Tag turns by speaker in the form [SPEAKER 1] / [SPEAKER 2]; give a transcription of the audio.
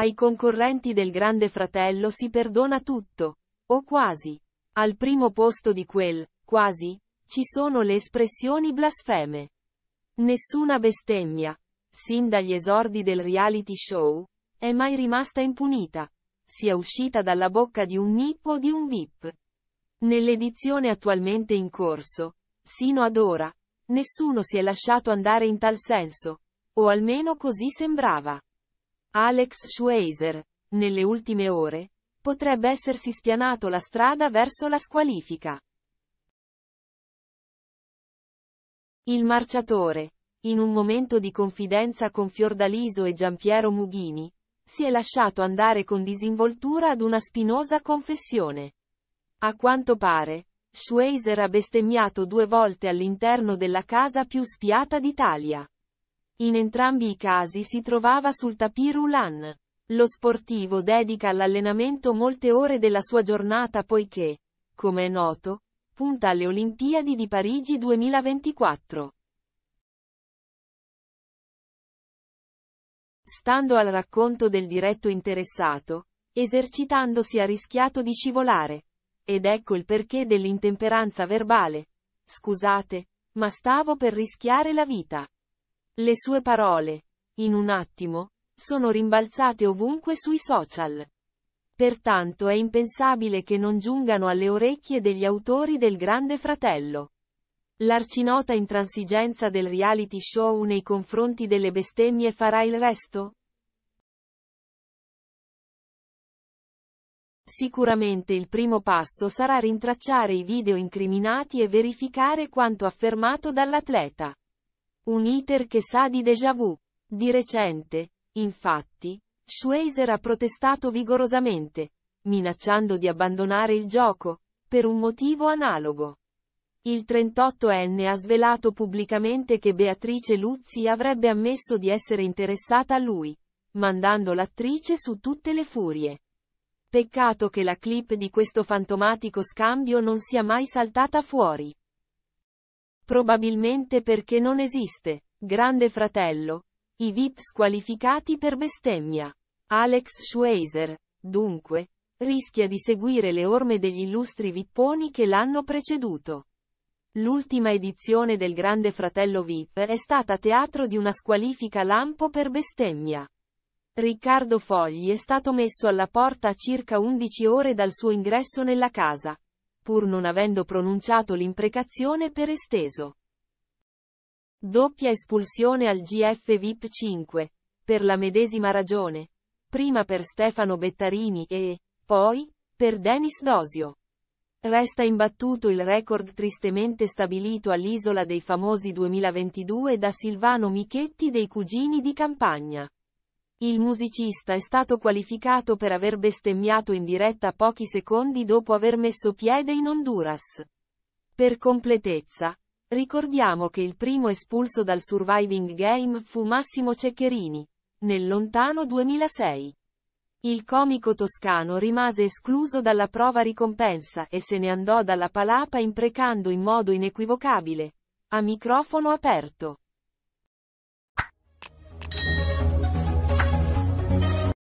[SPEAKER 1] Ai concorrenti del Grande Fratello si perdona tutto. O quasi. Al primo posto di quel, quasi, ci sono le espressioni blasfeme. Nessuna bestemmia, sin dagli esordi del reality show, è mai rimasta impunita. Sia uscita dalla bocca di un nip o di un vip. Nell'edizione attualmente in corso, sino ad ora, nessuno si è lasciato andare in tal senso, o almeno così sembrava. Alex Schweizer, nelle ultime ore, potrebbe essersi spianato la strada verso la squalifica. Il marciatore, in un momento di confidenza con Fiordaliso e Giampiero Mughini, si è lasciato andare con disinvoltura ad una spinosa confessione. A quanto pare, Schweizer ha bestemmiato due volte all'interno della casa più spiata d'Italia. In entrambi i casi si trovava sul tapis roulant. Lo sportivo dedica all'allenamento molte ore della sua giornata poiché, come è noto, punta alle Olimpiadi di Parigi 2024. Stando al racconto del diretto interessato, esercitandosi ha rischiato di scivolare. Ed ecco il perché dell'intemperanza verbale. Scusate, ma stavo per rischiare la vita. Le sue parole, in un attimo, sono rimbalzate ovunque sui social. Pertanto è impensabile che non giungano alle orecchie degli autori del Grande Fratello. L'arcinota intransigenza del reality show nei confronti delle bestemmie farà il resto? Sicuramente il primo passo sarà rintracciare i video incriminati e verificare quanto affermato dall'atleta. Un iter che sa di déjà vu. Di recente, infatti, Schweizer ha protestato vigorosamente, minacciando di abbandonare il gioco, per un motivo analogo. Il 38enne ha svelato pubblicamente che Beatrice Luzzi avrebbe ammesso di essere interessata a lui, mandando l'attrice su tutte le furie. Peccato che la clip di questo fantomatico scambio non sia mai saltata fuori. Probabilmente perché non esiste. Grande fratello. I VIP squalificati per bestemmia. Alex Schweizer, dunque, rischia di seguire le orme degli illustri vipponi che l'hanno preceduto. L'ultima edizione del Grande Fratello VIP è stata teatro di una squalifica lampo per bestemmia. Riccardo Fogli è stato messo alla porta a circa 11 ore dal suo ingresso nella casa, pur non avendo pronunciato l'imprecazione per esteso. Doppia espulsione al GF VIP 5. Per la medesima ragione. Prima per Stefano Bettarini e, poi, per Denis Dosio. Resta imbattuto il record tristemente stabilito all'Isola dei Famosi 2022 da Silvano Michetti dei Cugini di Campagna. Il musicista è stato qualificato per aver bestemmiato in diretta pochi secondi dopo aver messo piede in Honduras. Per completezza, ricordiamo che il primo espulso dal Surviving Game fu Massimo Ceccherini, nel lontano 2006. Il comico toscano rimase escluso dalla prova ricompensa e se ne andò dalla palapa imprecando in modo inequivocabile, a microfono aperto.